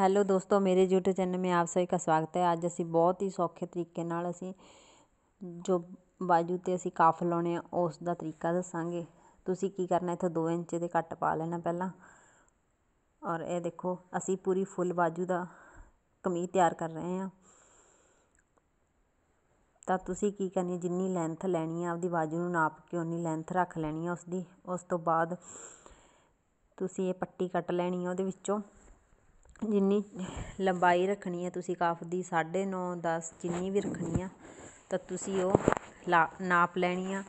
hello ਦੋਸਤੋ ਮੇਰੇ YouTube channel में आप सभी का स्वागत है ਅੱਜ ਅਸੀਂ ਬਹੁਤ ਹੀ ਸੌਖੇ ਤਰੀਕੇ ਨਾਲ ਅਸੀਂ ਜੋ ਬਾਜੂ ਤੇ ਅਸੀਂ ਕਾਫ ਲਾਉਣੇ ਆ ਉਸ ਦਾ ਤਰੀਕਾ ਦੱਸਾਂਗੇ ਤੁਸੀਂ ਕੀ ਕਰਨਾ ਇੱਥੇ 2 ਇੰਚ ਦੇ ਕੱਟ ਪਾ ਲੈਣਾ ਪਹਿਲਾਂ ਔਰ ਇਹ ਦੇਖੋ ਅਸੀਂ ਪੂਰੀ ਫੁੱਲ ਬਾਜੂ ਦਾ ਕਮੀਜ਼ ਤਿਆਰ ਕਰ ਰਹੇ ਹਾਂ ਤਾਂ ਤੁਸੀਂ ਕੀ ਕਰਨੀ ਜਿੰਨੀ ਲੈਂਥ ਲੈਣੀ ਆ ਆਪਦੀ ਬਾਜੂ ਨੂੰ ਨਾਪ ਕੇ ਉਨੀ ਲੈਂਥ ਰੱਖ ਲੈਣੀ ਆ ਉਸ ਦੀ ਉਸ ਤੋਂ ਬਾਅਦ ਤੁਸੀਂ ਇਹ ਪੱਟੀ ਕੱਟ ਲੈਣੀ ਆ ਉਹਦੇ ਵਿੱਚੋਂ ਜਿੰਨੀ ਲੰਬਾਈ ਰੱਖਣੀ ਹੈ ਤੁਸੀਂ ਕਾਫ ਦੀ ਸਾਢੇ ਨੌ ਦਸ ਜਿੰਨੀ ਵੀ ਰੱਖਣੀ ਆ ਤਾਂ ਤੁਸੀਂ ਉਹ ਲਾ ਨਾਪ ਲੈਣੀ ਆ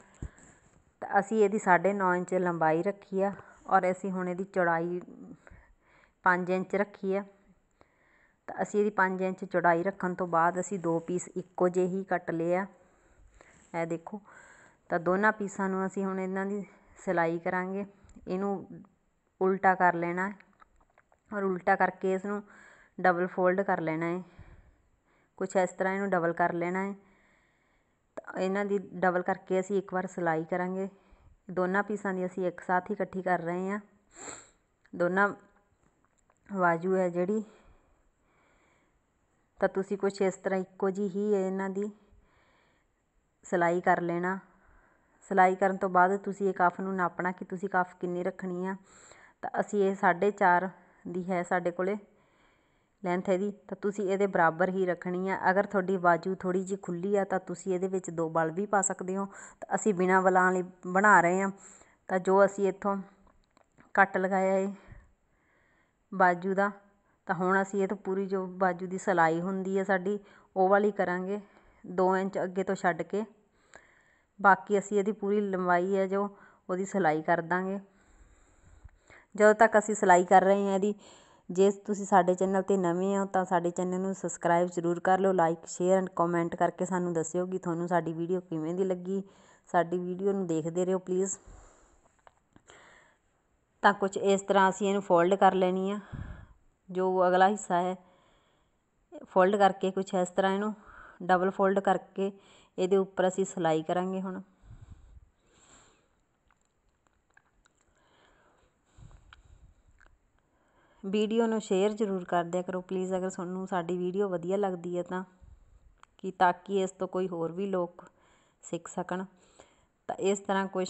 ਤਾਂ ਅਸੀਂ ਇਹਦੀ ਸਾਢੇ ਨੌ ਇੰਚ ਲੰਬਾਈ ਰੱਖੀ ਆ ਔਰ ਅਸੀਂ ਹੁਣ ਇਹਦੀ ਚੌੜਾਈ ਪੰਜ ਇੰਚ ਰੱਖੀ ਆ ਤਾਂ ਅਸੀਂ ਇਹਦੀ 5 ਇੰਚ ਚੌੜਾਈ ਰੱਖਣ ਤੋਂ ਬਾਅਦ ਅਸੀਂ ਦੋ ਪੀਸ ਇੱਕੋ ਜਿਹੇ ਹੀ ਕੱਟ ਲਏ ਆ ਇਹ ਦੇਖੋ ਤਾਂ ਦੋਨਾਂ ਪੀਸਾਂ ਨੂੰ ਅਸੀਂ ਹੁਣ ਇਹਨਾਂ ਦੀ ਸਿਲਾਈ ਕਰਾਂਗੇ ਇਹਨੂੰ ਉਲਟਾ ਕਰ ਲੈਣਾ ਔਰ ਉਲਟਾ ਕਰਕੇ ਇਸ ਨੂੰ ਡਬਲ ਫੋਲਡ ਕਰ ਲੈਣਾ ਹੈ ਕੁਛ ਇਸ ਤਰ੍ਹਾਂ ਇਹਨੂੰ ਡਬਲ ਕਰ ਲੈਣਾ ਹੈ ਤਾਂ ਇਹਨਾਂ ਦੀ ਡਬਲ ਕਰਕੇ ਅਸੀਂ ਇੱਕ ਵਾਰ ਸਿਲਾਈ ਕਰਾਂਗੇ ਦੋਨਾਂ ਪੀਸਾਂ ਦੀ ਅਸੀਂ ਇੱਕ ਸਾਥ ਹੀ ਇਕੱਠੀ ਕਰ ਰਹੇ ਹਾਂ ਦੋਨਾਂ ਬਾਜੂ ਹੈ ਜਿਹੜੀ ਤਾਂ ਤੁਸੀਂ ਕੁਛ ਇਸ ਤਰ੍ਹਾਂ ਇੱਕੋ ਜੀ ਹੀ ਇਹਨਾਂ ਦੀ ਸਿਲਾਈ ਕਰ ਲੈਣਾ ਸਿਲਾਈ ਕਰਨ ਤੋਂ ਬਾਅਦ ਤੁਸੀਂ ਇਹ ਕਫ ਨੂੰ ਨਾਪਣਾ ਕਿ ਤੁਸੀਂ ਕਫ ਕਿੰਨੀ ਰੱਖਣੀ ਆ ਤਾਂ ਅਸੀਂ ਇਹ 4.5 ਦੀ ਹੈ ਸਾਡੇ ਕੋਲੇ ਲੈਂਥ ਇਹਦੀ ਤਾਂ ਤੁਸੀਂ ਇਹਦੇ ਬਰਾਬਰ ਹੀ ਰੱਖਣੀ ਆ ਅਗਰ ਤੁਹਾਡੀ ਬਾਜੂ ਥੋੜੀ ਜਿਹੀ ਖੁੱਲੀ ਆ ਤਾਂ ਤੁਸੀਂ ਇਹਦੇ ਵਿੱਚ ਦੋ ਬਲ ਵੀ ਪਾ ਸਕਦੇ ਹੋ ਤਾਂ ਅਸੀਂ ਬਿਨਾ ਬਲਾਂ ਲਈ ਬਣਾ ਰਹੇ ਆ ਤਾਂ ਜੋ ਅਸੀਂ ਇੱਥੋਂ ਕੱਟ ਲਗਾਇਆ ਏ ਬਾਜੂ ਦਾ ਤਾਂ ਹੁਣ ਅਸੀਂ ਇਹ ਤੋਂ ਪੂਰੀ ਜੋ ਬਾਜੂ ਦੀ ਸਲਾਈ ਹੁੰਦੀ ਹੈ ਸਾਡੀ ਉਹ ਵਾਲੀ ਕਰਾਂਗੇ 2 ਇੰਚ ਅੱਗੇ ਤੋਂ ਛੱਡ ਕੇ ਬਾਕੀ ਅਸੀਂ ਇਹਦੀ ਪੂਰੀ ਲੰਬਾਈ ਹੈ ਜੋ ਉਹਦੀ ਸਲਾਈ ਕਰ ਦਾਂਗੇ ਜਦੋਂ ਤੱਕ ਅਸੀਂ ਸਿਲਾਈ ਕਰ ਰਹੇ ਹਾਂ ਇਹਦੀ ਜੇ ਤੁਸੀਂ ਸਾਡੇ ਚੈਨਲ 'ਤੇ ਨਵੇਂ ਹੋ ਤਾਂ ਸਾਡੇ ਚੈਨਲ ਨੂੰ ਸਬਸਕ੍ਰਾਈਬ ਜ਼ਰੂਰ ਕਰ ਲਓ ਲਾਈਕ ਸ਼ੇਅਰ ਐਂਡ ਕਮੈਂਟ ਕਰਕੇ ਸਾਨੂੰ ਦੱਸਿਓ ਕਿ ਤੁਹਾਨੂੰ ਸਾਡੀ ਵੀਡੀਓ ਕਿਵੇਂ ਦੀ ਲੱਗੀ ਸਾਡੀ ਵੀਡੀਓ ਨੂੰ ਦੇਖਦੇ ਰਹੋ ਪਲੀਜ਼ ਤਾਂ ਕੁਝ ਇਸ ਤਰ੍ਹਾਂ ਅਸੀਂ ਇਹਨੂੰ ਫੋਲਡ ਕਰ ਲੈਣੀ ਆ ਜੋ ਅਗਲਾ ਹਿੱਸਾ ਹੈ ਫੋਲਡ ਕਰਕੇ ਕੁਝ ਇਸ ਤਰ੍ਹਾਂ ਇਹਨੂੰ ਡਬਲ ਫੋਲਡ ਕਰਕੇ ਇਹਦੇ ਉੱਪਰ ਅਸੀਂ ਸਿਲਾਈ ਕਰਾਂਗੇ ਹੁਣ ਵੀਡੀਓ ਨੂੰ ਸ਼ੇਅਰ ਜ਼ਰੂਰ ਕਰ ਦਿਆ ਕਰੋ ਪਲੀਜ਼ ਅਗਰ ਤੁਹਾਨੂੰ ਸਾਡੀ ਵੀਡੀਓ ਵਧੀਆ ਲੱਗਦੀ ਹੈ ਤਾਂ ਕਿ ਤਾਂ ਕਿ ਇਸ ਤੋਂ ਕੋਈ ਹੋਰ ਵੀ ਲੋਕ ਸਿੱਖ ਸਕਣ ਤਾਂ ਇਸ ਤਰ੍ਹਾਂ ਕੁਝ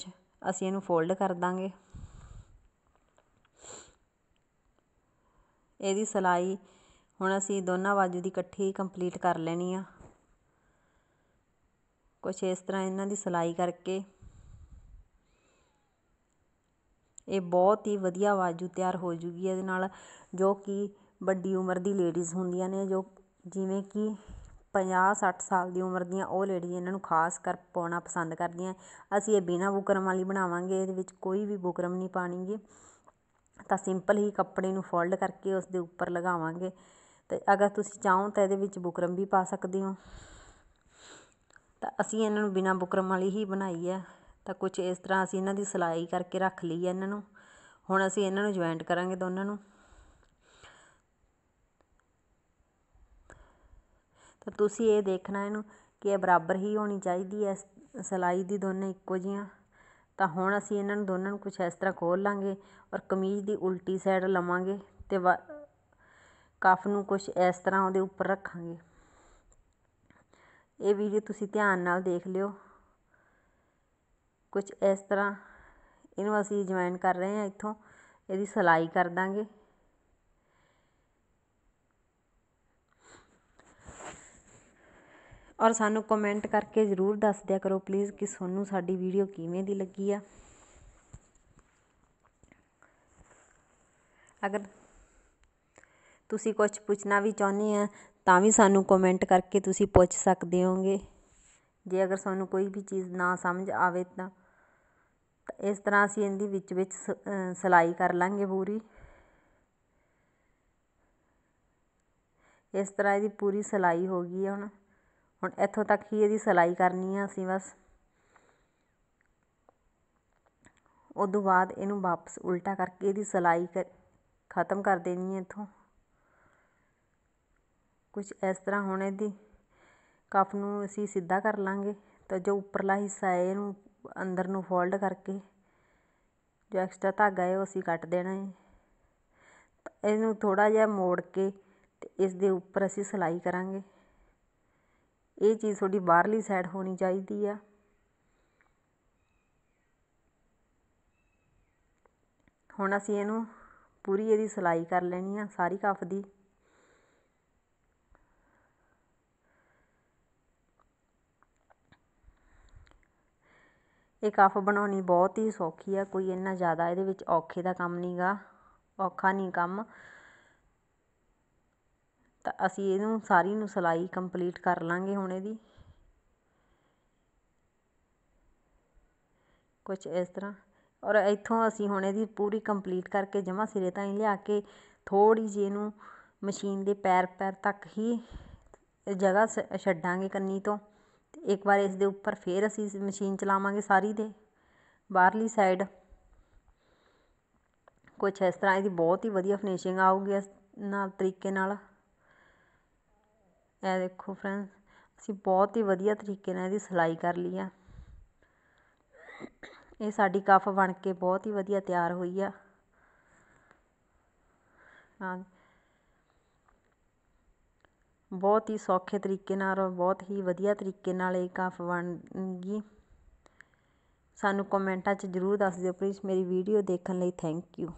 ਅਸੀਂ ਇਹਨੂੰ ਫੋਲਡ ਕਰ ਦਾਂਗੇ ਇਹਦੀ ਸਲਾਈ ਹੁਣ ਅਸੀਂ ਦੋਨਾਂ ਬਾਜੂ ਦੀ ਇਕੱਠੀ ਕੰਪਲੀਟ ਕਰ ਲੈਣੀ ਆ ਕੁਝ ਇਸ ਤਰ੍ਹਾਂ ਇਹਨਾਂ ਦੀ ਸਲਾਈ ਕਰਕੇ ਇਹ ਬਹੁਤ ਹੀ ਵਧੀਆ ਬਾਜੂ ਤਿਆਰ ਹੋ ਜੂਗੀ ਇਹਦੇ ਨਾਲ ਜੋ ਕਿ ਵੱਡੀ ਉਮਰ ਦੀ ਲੇਡੀਜ਼ ਹੁੰਦੀਆਂ ਨੇ ਜੋ ਜਿਵੇਂ ਕਿ ਪੰਜਾਹ ਸੱਠ ਸਾਲ ਦੀ ਉਮਰ ਦੀਆਂ ਉਹ ਲੇਡੀਜ਼ ਇਹਨਾਂ ਨੂੰ ਖਾਸ ਕਰ ਪਾਉਣਾ ਪਸੰਦ ਕਰਦੀਆਂ ਅਸੀਂ ਇਹ ਬਿਨਾਂ ਬੁਕਰਮ ਵਾਲੀ ਬਣਾਵਾਂਗੇ ਇਹਦੇ ਵਿੱਚ ਕੋਈ ਵੀ ਬੁਕਰਮ ਨਹੀਂ ਪਾਉਣੀ ਤਾਂ ਸਿੰਪਲ ਹੀ ਕੱਪੜੇ ਨੂੰ ਫੋਲਡ ਕਰਕੇ ਉਸ ਦੇ ਉੱਪਰ ਲਗਾਵਾਂਗੇ ਅਤੇ ਅਗਰ ਤੁਸੀਂ ਚਾਹੋ ਤਾਂ ਇਹਦੇ ਵਿੱਚ ਬੁਕਰਮ ਵੀ ਪਾ ਸਕਦੇ ਹੋ ਤਾਂ ਅਸੀਂ ਇਹਨਾਂ ਨੂੰ ਬਿਨਾਂ ਬੁਕਰਮ ਵਾਲੀ ਹੀ ਬਣਾਈ ਹੈ ਤਾਂ ਕੁਝ ਇਸ ਤਰ੍ਹਾਂ ਅਸੀਂ ਇਹਨਾਂ ਦੀ ਸਿਲਾਈ ਕਰਕੇ ਰੱਖ ਲਈ ਹੈ ਇਹਨਾਂ ਨੂੰ ਹੁਣ ਅਸੀਂ ਇਹਨਾਂ ਨੂੰ ਜੁਆਇੰਟ ਕਰਾਂਗੇ ਦੋਨਾਂ ਨੂੰ ਤਾਂ ਤੁਸੀਂ ਇਹ ਦੇਖਣਾ ਇਹਨੂੰ ਕਿ ਇਹ ਬਰਾਬਰ ਹੀ ਹੋਣੀ ਚਾਹੀਦੀ ਹੈ ਸਿਲਾਈ ਦੀ ਦੋਨੇ ਇੱਕੋ ਜੀਆਂ ਤਾਂ ਹੁਣ ਅਸੀਂ ਇਹਨਾਂ ਨੂੰ ਦੋਨਾਂ ਨੂੰ ਕੁਝ ਇਸ ਤਰ੍ਹਾਂ ਖੋਲ ਲਾਂਗੇ ਔਰ ਕਮੀਜ਼ ਦੀ ਉਲਟੀ ਸਾਈਡ ਲਵਾਂਗੇ ਤੇ ਕਫ ਨੂੰ ਕੁਝ ਇਸ ਤਰ੍ਹਾਂ ਉਹਦੇ ਉੱਪਰ ਰੱਖਾਂਗੇ ਇਹ ਵੀਡੀਓ ਤੁਸੀਂ ਧਿਆਨ ਨਾਲ ਦੇਖ ਲਿਓ ਕੁਛ ਇਸ ਤਰ੍ਹਾਂ ਇਹਨੂੰ ਅਸੀਂ ਜੁਆਇਨ ਕਰ ਰਹੇ ਹਾਂ ਇੱਥੋਂ ਇਹਦੀ ਸਿਲਾਈ ਕਰ ਦਾਂਗੇ ਔਰ ਸਾਨੂੰ ਕਮੈਂਟ ਕਰਕੇ ਜ਼ਰੂਰ ਦੱਸ ਦਿਆ ਕਰੋ ਪਲੀਜ਼ ਕਿ ਤੁਹਾਨੂੰ ਸਾਡੀ ਵੀਡੀਓ ਕਿਵੇਂ ਦੀ ਲੱਗੀ ਆ ਅਗਰ ਤੁਸੀਂ ਕੁਝ ਪੁੱਛਣਾ ਵੀ ਚਾਹੁੰਦੇ ਆ ਤਾਂ ਵੀ ਸਾਨੂੰ ਕਮੈਂਟ ਕਰਕੇ ਤੁਸੀਂ ਪੁੱਛ ਸਕਦੇ ਹੋਗੇ ਜੇ ਅਗਰ ਤੁਹਾਨੂੰ ਕੋਈ ਵੀ ਚੀਜ਼ ਨਾ ਸਮਝ ਆਵੇ ਤਾਂ ਇਸ ਤਰ੍ਹਾਂ ਅਸੀਂ ਇਹਦੀ ਵਿੱਚ ਵਿੱਚ ਸਿਲਾਈ ਕਰ ਲਾਂਗੇ ਪੂਰੀ ਇਸ ਤਰ੍ਹਾਂ ਇਹਦੀ ਪੂਰੀ ਸਿਲਾਈ ਹੋ ਗਈ ਹੈ ਹੁਣ ਹੁਣ ਇੱਥੋਂ ਤੱਕ ਹੀ ਇਹਦੀ ਸਿਲਾਈ ਕਰਨੀ ਆ ਅਸੀਂ ਬਸ ਉਦੋਂ ਬਾਅਦ ਇਹਨੂੰ ਵਾਪਸ ਉਲਟਾ ਕਰਕੇ ਇਹਦੀ ਸਿਲਾਈ ਖਤਮ ਕਰ ਦੇਣੀ ਹੈ ਇੱਥੋਂ ਕੁਝ ਇਸ ਤਰ੍ਹਾਂ ਹੁਣ ਇਹਦੀ ਕਫ ਨੂੰ ਅਸੀਂ ਸਿੱਧਾ ਕਰ ਲਾਂਗੇ ਤਾਂ ਜੋ ਉੱਪਰਲਾ ਹਿੱਸਾ ਹੈ ਇਹਨੂੰ ਅੰਦਰ ਨੂੰ ਫੋਲਡ ਕਰਕੇ ਜੋ ਐਕਸਟਰਾ ਧਾਗਾ ਹੈ ਉਹ ਅਸੀਂ ਕੱਟ ਦੇਣਾ ਹੈ ਇਹਨੂੰ ਥੋੜਾ ਜਿਹਾ ਮੋੜ ਕੇ ਤੇ ਇਸ ਦੇ ਉੱਪਰ ਅਸੀਂ ਸਿਲਾਈ ਕਰਾਂਗੇ ਇਹ ਚੀਜ਼ ਤੁਹਾਡੀ ਬਾਹਰਲੀ ਸਾਈਡ ਹੋਣੀ ਚਾਹੀਦੀ ਆ ਹੁਣ ਅਸੀਂ ਇਹਨੂੰ ਪੂਰੀ ਇਹਦੀ ਸਿਲਾਈ ਕਰ ਲੈਣੀ ਆ ਸਾਰੀ ਕਫ ਦੀ ਇਹ ਕਫ਼ ਬਣਾਉਣੀ ਬਹੁਤ ਹੀ ਸੌਖੀ ਆ ਕੋਈ ਇੰਨਾ ਜ਼ਿਆਦਾ ਇਹਦੇ ਵਿੱਚ ਔਖੇ ਦਾ ਕੰਮ ਨਹੀਂ ਗਾ ਔਖਾ ਨਹੀਂ ਕੰਮ ਤਾਂ ਅਸੀਂ ਇਹਨੂੰ ਸਾਰੀ ਨੂੰ ਸਿਲਾਈ ਕੰਪਲੀਟ ਕਰ ਲਾਂਗੇ ਹੁਣ ਇਹਦੀ ਕੁਝ ਇਸ ਤਰ੍ਹਾਂ ਔਰ ਇੱਥੋਂ ਅਸੀਂ ਹੁਣ ਇਹਦੀ ਪੂਰੀ ਕੰਪਲੀਟ ਕਰਕੇ ਜਮਾ ਸਿਰੇ ਤਾਂ ਹੀ ਲਿਆ ਕੇ ਥੋੜੀ ਜਿਹੀ ਇਹਨੂੰ ਮਸ਼ੀਨ ਦੇ ਪੈਰ ਪੈਰ ਤੱਕ ਹੀ ਜਗ੍ਹਾ ਛੱਡਾਂਗੇ ਕੰਨੀ ਤੋਂ ਇੱਕ ਵਾਰ ਇਸ ਦੇ ਉੱਪਰ ਫੇਰ ਅਸੀਂ ਮਸ਼ੀਨ ਚਲਾਵਾਂਗੇ ਸਾਰੀ ਦੇ ਬਾਹਰਲੀ ਸਾਈਡ ਕੁਛ ਇਸ ਤਰ੍ਹਾਂ ਇਹਦੀ ਬਹੁਤ ਹੀ ਵਧੀਆ ਫਿਨਿਸ਼ਿੰਗ ਆਊਗੀ ਇਸ ਨਾਲ ਤਰੀਕੇ ਨਾਲ ਇਹ ਦੇਖੋ ਫਰੈਂਡਸ ਅਸੀਂ ਬਹੁਤ ਹੀ ਵਧੀਆ ਤਰੀਕੇ ਨਾਲ ਇਹਦੀ ਸਿਲਾਈ ਕਰ ਲਈ ਆ ਇਹ ਸਾਡੀ ਕਫ ਬਣ ਕੇ ਬਹੁਤ ਹੀ ਵਧੀਆ ਤਿਆਰ ਹੋਈ ਆ ਹਾਂ ਬਹੁਤ ਹੀ ਸੌਖੇ ਤਰੀਕੇ ਨਾਲ ਔਰ ਬਹੁਤ ਹੀ ਵਧੀਆ ਤਰੀਕੇ ਨਾਲ ਇਹ ਕਾਫ ਬਣ ਗਈ ਸਾਨੂੰ ਕਮੈਂਟਾਂ 'ਚ ਜ਼ਰੂਰ ਦੱਸ ਦਿਓ ਪਲੀਜ਼ ਮੇਰੀ ਵੀਡੀਓ ਦੇਖਣ ਲਈ ਥੈਂਕ ਯੂ